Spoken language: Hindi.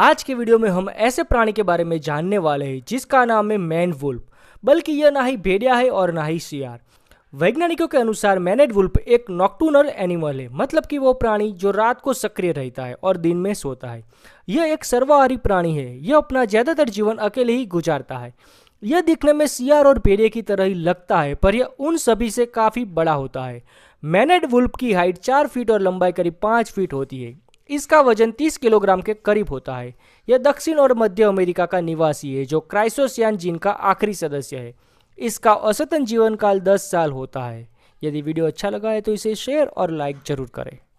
आज के वीडियो में हम ऐसे प्राणी के बारे में जानने वाले हैं जिसका नाम है मैन वुल्फ बल्कि यह ना ही भेड़िया है और ना ही सियार वैज्ञानिकों के अनुसार मैनेड वुल्फ एक नॉक्टूनर एनिमल है मतलब कि वो प्राणी जो रात को सक्रिय रहता है और दिन में सोता है यह एक सर्वाहारी प्राणी है यह अपना ज़्यादातर जीवन अकेले ही गुजारता है यह दिखने में सियार और भेड़िए की तरह ही लगता है पर यह उन सभी से काफ़ी बड़ा होता है मैनेड वुल्फ की हाइट चार फीट और लंबाई करीब पाँच फीट होती है इसका वजन 30 किलोग्राम के करीब होता है यह दक्षिण और मध्य अमेरिका का निवासी है जो क्राइसोसियान जीन का आखिरी सदस्य है इसका औसतन जीवन काल 10 साल होता है यदि वीडियो अच्छा लगा है तो इसे शेयर और लाइक जरूर करें